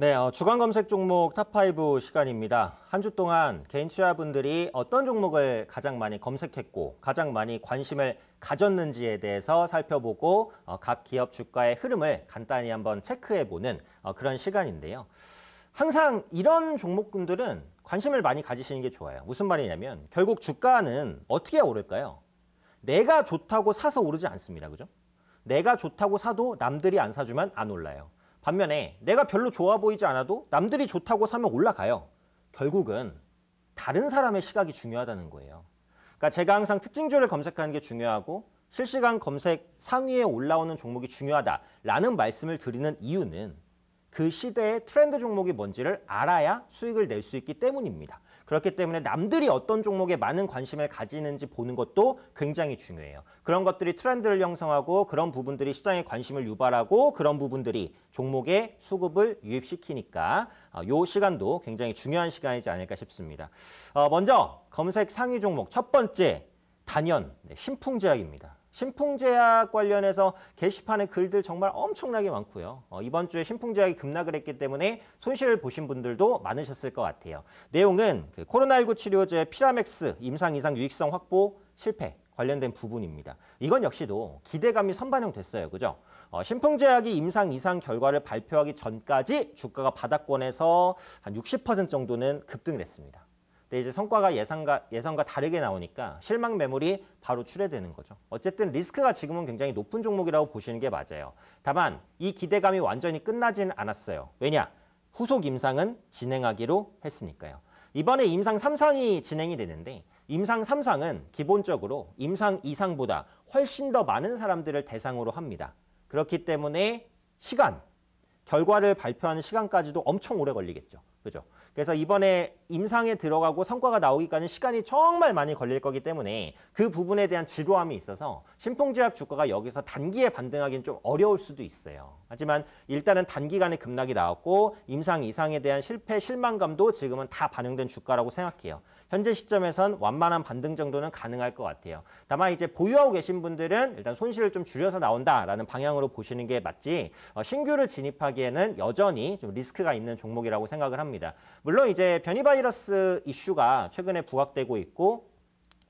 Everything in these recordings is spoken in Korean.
네, 어, 주간 검색 종목 탑5 시간입니다. 한 주 동안 개인 투자분들이 어떤 종목을 가장 많이 검색했고 가장 많이 관심을 가졌는지에 대해서 살펴보고 어, 각 기업 주가의 흐름을 간단히 한번 체크해보는 어, 그런 시간인데요. 항상 이런 종목분들은 관심을 많이 가지시는 게 좋아요. 무슨 말이냐면 결국 주가는 어떻게 오를까요? 내가 좋다고 사서 오르지 않습니다. 그죠? 내가 좋다고 사도 남들이 안 사주면 안 올라요. 반면에 내가 별로 좋아 보이지 않아도 남들이 좋다고 사면 올라가요. 결국은 다른 사람의 시각이 중요하다는 거예요. 그러니까 제가 항상 특징주를 검색하는 게 중요하고 실시간 검색 상위에 올라오는 종목이 중요하다라는 말씀을 드리는 이유는 그 시대의 트렌드 종목이 뭔지를 알아야 수익을 낼 수 있기 때문입니다. 그렇기 때문에 남들이 어떤 종목에 많은 관심을 가지는지 보는 것도 굉장히 중요해요. 그런 것들이 트렌드를 형성하고 그런 부분들이 시장에 관심을 유발하고 그런 부분들이 종목의 수급을 유입시키니까 이 어, 시간도 굉장히 중요한 시간이지 않을까 싶습니다. 어, 먼저 검색 상위 종목 첫 번째 단연 네, 신풍제약입니다. 신풍제약 관련해서 게시판에 글들 정말 엄청나게 많고요. 어, 이번 주에 신풍제약이 급락을 했기 때문에 손실을 보신 분들도 많으셨을 것 같아요. 내용은 그 코로나19 치료제 피라맥스 임상 이상 유익성 확보 실패 관련된 부분입니다. 이건 역시도 기대감이 선반영됐어요. 그죠? 어, 신풍제약이 임상 이상 결과를 발표하기 전까지 주가가 바닥권에서 한 60% 정도는 급등을 했습니다. 근데 네, 이제 성과가 예상과, 예상과 다르게 나오니까 실망 매물이 바로 출회되는 거죠. 어쨌든 리스크가 지금은 굉장히 높은 종목이라고 보시는 게 맞아요. 다만 이 기대감이 완전히 끝나진 않았어요. 왜냐? 후속 임상은 진행하기로 했으니까요. 이번에 임상 3상이 진행이 되는데 임상 3상은 기본적으로 임상 2상보다 훨씬 더 많은 사람들을 대상으로 합니다. 그렇기 때문에 시간, 결과를 발표하는 시간까지도 엄청 오래 걸리겠죠. 그죠? 그래서 이번에 임상에 들어가고 성과가 나오기까지 는 시간이 정말 많이 걸릴 거기 때문에 그 부분에 대한 지루함이 있어서 신풍제약 주가가 여기서 단기에 반등하기는 좀 어려울 수도 있어요. 하지만 일단은 단기간에 급락이 나왔고 임상 이상에 대한 실패 실망감도 지금은 다 반영된 주가라고 생각해요. 현재 시점에선 완만한 반등 정도는 가능할 것 같아요. 다만 이제 보유하고 계신 분들은 일단 손실을 좀 줄여서 나온다라는 방향으로 보시는 게 맞지 어, 신규를 진입하기에는 여전히 좀 리스크가 있는 종목이라고 생각을 합니다. 물론 이제 변이 바이러스 이슈가 최근에 부각되고 있고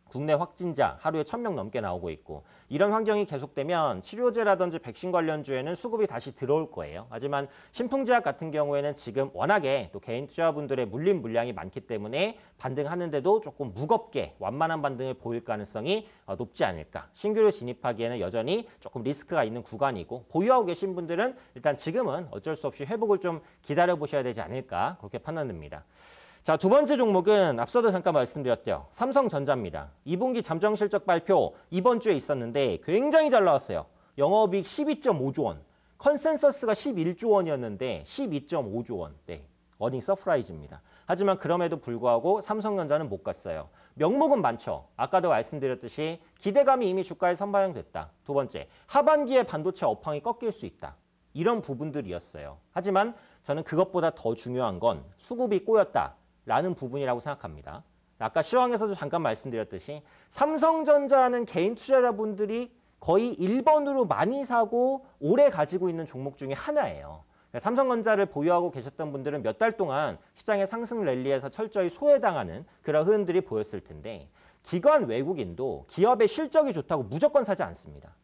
국내 확진자 하루에 천 명 넘게 나오고 있고 이런 환경이 계속되면 치료제라든지 백신 관련주에는 수급이 다시 들어올 거예요. 하지만 신풍제약 같은 경우에는 지금 워낙에 또 개인 투자분들의 물린 물량이 많기 때문에 반등하는데도 조금 무겁게 완만한 반등을 보일 가능성이 어, 높지 않을까. 신규로 진입하기에는 여전히 조금 리스크가 있는 구간이고 보유하고 계신 분들은 일단 지금은 어쩔 수 없이 회복을 좀 기다려보셔야 되지 않을까 그렇게 판단됩니다. 자, 두 번째 종목은 앞서도 잠깐 말씀드렸죠 삼성전자입니다. 2분기 잠정 실적 발표 이번 주에 있었는데 굉장히 잘 나왔어요. 영업이익 12.5조 원. 컨센서스가 11조 원이었는데 12.5조 원. 네. 어닝 서프라이즈입니다. 하지만 그럼에도 불구하고 삼성전자는 못 갔어요. 명목은 많죠. 아까도 말씀드렸듯이 기대감이 이미 주가에 선반영됐다. 두 번째, 하반기에 반도체 업황이 꺾일 수 있다. 이런 부분들이었어요. 하지만 저는 그것보다 더 중요한 건 수급이 꼬였다. 라는 부분이라고 생각합니다. 아까 시황에서도 잠깐 말씀드렸듯이 삼성전자는 개인 투자자분들이 거의 1번으로 많이 사고 오래 가지고 있는 종목 중에 하나예요. 그러니까 삼성전자를 보유하고 계셨던 분들은 몇 달 동안 시장의 상승 랠리에서 철저히 소외당하는 그런 흐름들이 보였을 텐데 기관 외국인도 기업의 실적이 좋다고 무조건 사지 않습니다.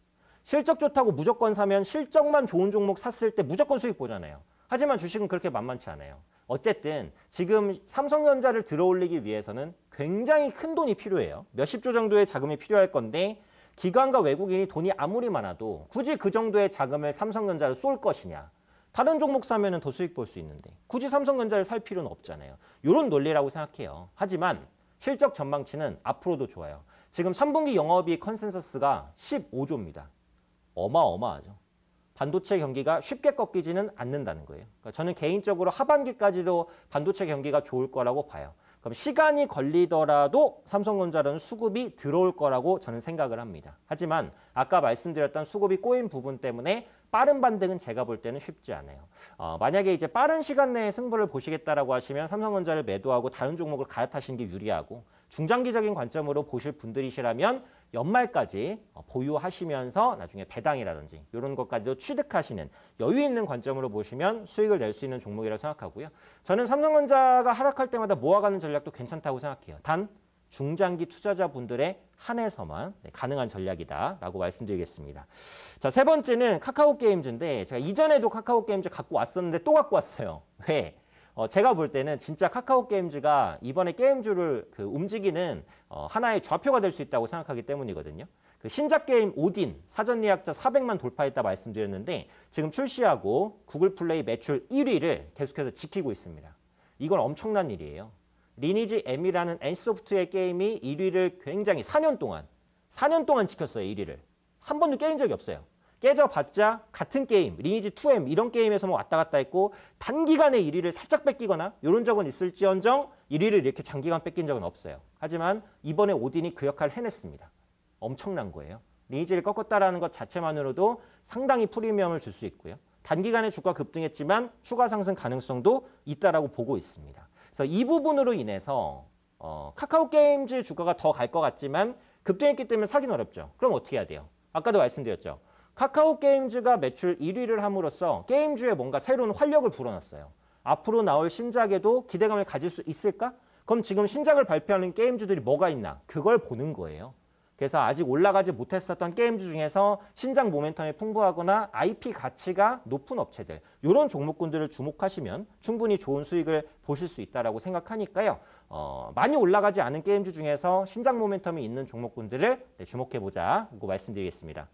실적 좋다고 무조건 사면 실적만 좋은 종목 샀을 때 무조건 수익 보잖아요. 하지만 주식은 그렇게 만만치 않아요. 어쨌든 지금 삼성전자를 들어올리기 위해서는 굉장히 큰 돈이 필요해요. 몇십 조 정도의 자금이 필요할 건데 기관과 외국인이 돈이 아무리 많아도 굳이 그 정도의 자금을 삼성전자를 쏠 것이냐. 다른 종목 사면 은더 수익 볼 수 있는데 굳이 삼성전자를 살 필요는 없잖아요. 이런 논리라고 생각해요. 하지만 실적 전망치는 앞으로도 좋아요. 지금 3분기 영업이익 컨센서스가 15조입니다. 어마어마하죠. 반도체 경기가 쉽게 꺾이지는 않는다는 거예요. 그러니까 저는 개인적으로 하반기까지도 반도체 경기가 좋을 거라고 봐요. 그럼 시간이 걸리더라도 삼성전자는 수급이 들어올 거라고 저는 생각을 합니다. 하지만 아까 말씀드렸던 수급이 꼬인 부분 때문에 빠른 반등은 제가 볼 때는 쉽지 않아요. 어, 만약에 이제 빠른 시간 내에 승부를 보시겠다라고 하시면 삼성전자를 매도하고 다른 종목을 갈아타시는 게 유리하고 중장기적인 관점으로 보실 분들이시라면 연말까지 어, 보유하시면서 나중에 배당이라든지 이런 것까지도 취득하시는 여유 있는 관점으로 보시면 수익을 낼 수 있는 종목이라고 생각하고요. 저는 삼성전자가 하락할 때마다 모아가는 전략도 괜찮다고 생각해요. 단 중장기 투자자분들의 한해서만 네, 가능한 전략이다라고 말씀드리겠습니다. 자, 세 번째는 카카오 게임즈인데 제가 이전에도 카카오 게임즈 갖고 왔었는데 또 갖고 왔어요. 왜? 어, 제가 볼 때는 진짜 카카오 게임즈가 이번에 게임주를 그 움직이는 어, 하나의 좌표가 될 수 있다고 생각하기 때문이거든요. 그 신작 게임 오딘 사전 예약자 400만 돌파했다 말씀드렸는데 지금 출시하고 구글 플레이 매출 1위를 계속해서 지키고 있습니다. 이건 엄청난 일이에요. 리니지 M이라는 엔소프트의 게임이 1위를 굉장히 4년 동안 4년 동안 지켰어요. 1위를. 한 번도 깨인 적이 없어요. 깨져봤자 같은 게임, 리니지 2M 이런 게임에서만 왔다 갔다 했고 단기간에 1위를 살짝 뺏기거나 이런 적은 있을지언정 1위를 이렇게 장기간 뺏긴 적은 없어요. 하지만 이번에 오딘이 그 역할을 해냈습니다. 엄청난 거예요. 리니지를 꺾었다라는 것 자체만으로도 상당히 프리미엄을 줄 수 있고요. 단기간에 주가 급등했지만 추가 상승 가능성도 있다라고 보고 있습니다. 그래서 이 부분으로 인해서 어, 카카오 게임즈 주가가 더 갈 것 같지만 급등했기 때문에 사긴 어렵죠. 그럼 어떻게 해야 돼요? 아까도 말씀드렸죠. 카카오 게임즈가 매출 1위를 함으로써 게임주에 뭔가 새로운 활력을 불어넣었어요. 앞으로 나올 신작에도 기대감을 가질 수 있을까? 그럼 지금 신작을 발표하는 게임주들이 뭐가 있나? 그걸 보는 거예요. 그래서 아직 올라가지 못했었던 게임즈 중에서 신작 모멘텀이 풍부하거나 IP 가치가 높은 업체들 이런 종목군들을 주목하시면 충분히 좋은 수익을 보실 수 있다고 생각하니까요. 어, 많이 올라가지 않은 게임즈 중에서 신작 모멘텀이 있는 종목군들을 네, 주목해보자고 말씀드리겠습니다.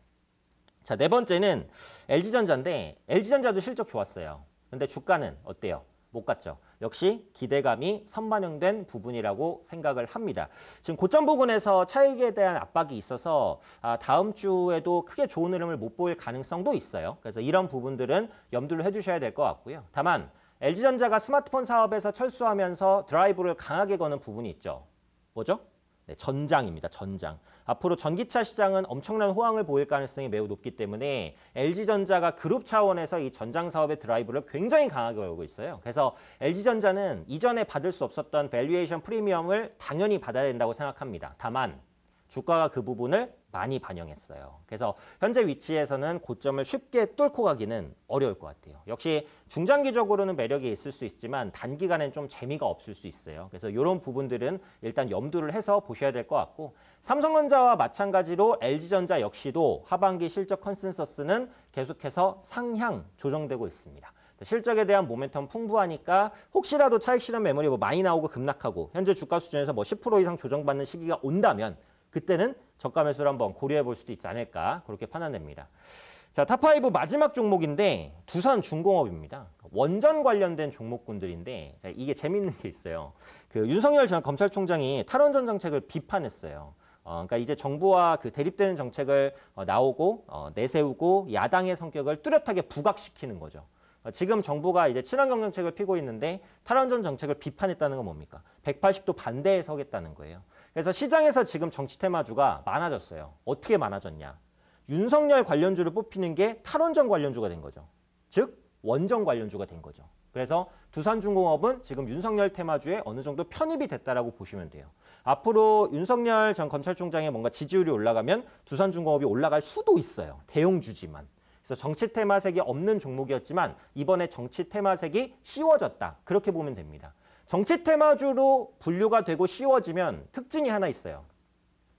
자, 네 번째는 LG전자인데 LG전자도 실적 좋았어요. 근데 주가는 어때요? 못 갔죠. 역시 기대감이 선반영된 부분이라고 생각을 합니다. 지금 고점 부분에서 차익에 대한 압박이 있어서 아, 다음 주에도 크게 좋은 흐름을 못 보일 가능성도 있어요. 그래서 이런 부분들은 염두를 해주셔야 될 것 같고요. 다만 LG전자가 스마트폰 사업에서 철수하면서 드라이브를 강하게 거는 부분이 있죠. 뭐죠? 네, 전장입니다. 전장. 앞으로 전기차 시장은 엄청난 호황을 보일 가능성이 매우 높기 때문에 LG전자가 그룹 차원에서 이 전장 사업의 드라이브를 굉장히 강하게 걸고 있어요. 그래서 LG전자는 이전에 받을 수 없었던 밸류에이션 프리미엄을 당연히 받아야 된다고 생각합니다. 다만 주가가 그 부분을 많이 반영했어요. 그래서 현재 위치에서는 고점을 쉽게 뚫고 가기는 어려울 것 같아요. 역시 중장기적으로는 매력이 있을 수 있지만 단기간엔 좀 재미가 없을 수 있어요. 그래서 이런 부분들은 일단 염두를 해서 보셔야 될 것 같고 삼성전자와 마찬가지로 LG전자 역시도 하반기 실적 컨센서스는 계속해서 상향 조정되고 있습니다. 실적에 대한 모멘텀 풍부하니까 혹시라도 차익 실현 매물이 뭐 많이 나오고 급락하고 현재 주가 수준에서 뭐 10% 이상 조정받는 시기가 온다면 그때는 저가 매수를 한번 고려해 볼 수도 있지 않을까 그렇게 판단됩니다. 자, 탑5 마지막 종목인데 두산 중공업입니다. 원전 관련된 종목군들인데 자, 이게 재밌는 게 있어요. 그 윤석열 전 검찰총장이 탈원전 정책을 비판했어요. 어, 그러니까 이제 정부와 그 대립되는 정책을 어, 나오고 어, 내세우고 야당의 성격을 뚜렷하게 부각시키는 거죠. 어, 지금 정부가 이제 친환경 정책을 피고 있는데 탈원전 정책을 비판했다는 건 뭡니까? 180도 반대에 서겠다는 거예요. 그래서 시장에서 지금 정치 테마주가 많아졌어요. 어떻게 많아졌냐? 윤석열 관련주를 뽑히는 게 탈원전 관련주가 된 거죠. 즉 원전 관련주가 된 거죠. 그래서 두산중공업은 지금 윤석열 테마주에 어느 정도 편입이 됐다라고 보시면 돼요. 앞으로 윤석열 전 검찰총장의 뭔가 지지율이 올라가면 두산중공업이 올라갈 수도 있어요. 대용주지만 그래서 정치 테마색이 없는 종목이었지만 이번에 정치 테마색이 씌워졌다. 그렇게 보면 됩니다. 정치 테마주로 분류가 되고 씌워지면 특징이 하나 있어요.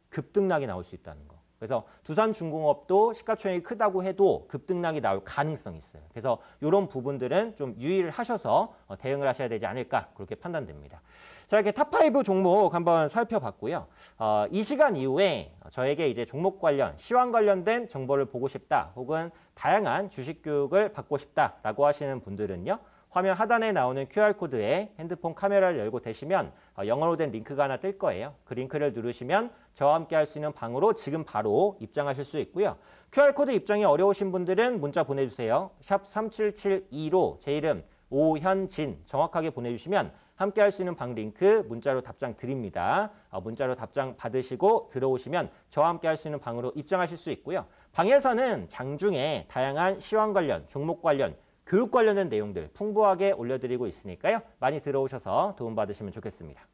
급등락이 나올 수 있다는 거. 그래서 두산중공업도 시가총액이 크다고 해도 급등락이 나올 가능성이 있어요. 그래서 이런 부분들은 좀 유의를 하셔서 어, 대응을 하셔야 되지 않을까 그렇게 판단됩니다. 자 이렇게 탑5 종목 한번 살펴봤고요. 어, 이 시간 이후에 저에게 이제 종목 관련, 시황 관련된 정보를 보고 싶다 혹은 다양한 주식 교육을 받고 싶다라고 하시는 분들은요. 화면 하단에 나오는 QR코드에 핸드폰 카메라를 열고 대시면 어, 영어로 된 링크가 하나 뜰 거예요. 그 링크를 누르시면 저와 함께 할 수 있는 방으로 지금 바로 입장하실 수 있고요. QR코드 입장이 어려우신 분들은 문자 보내주세요. 샵 3772로 제 이름 오현진 정확하게 보내주시면 함께 할 수 있는 방 링크 문자로 답장 드립니다. 어, 문자로 답장 받으시고 들어오시면 저와 함께 할 수 있는 방으로 입장하실 수 있고요. 방에서는 장중에 다양한 시황 관련, 종목 관련, 교육 관련된 내용들 풍부하게 올려드리고 있으니까요. 많이 들어오셔서 도움받으시면 좋겠습니다.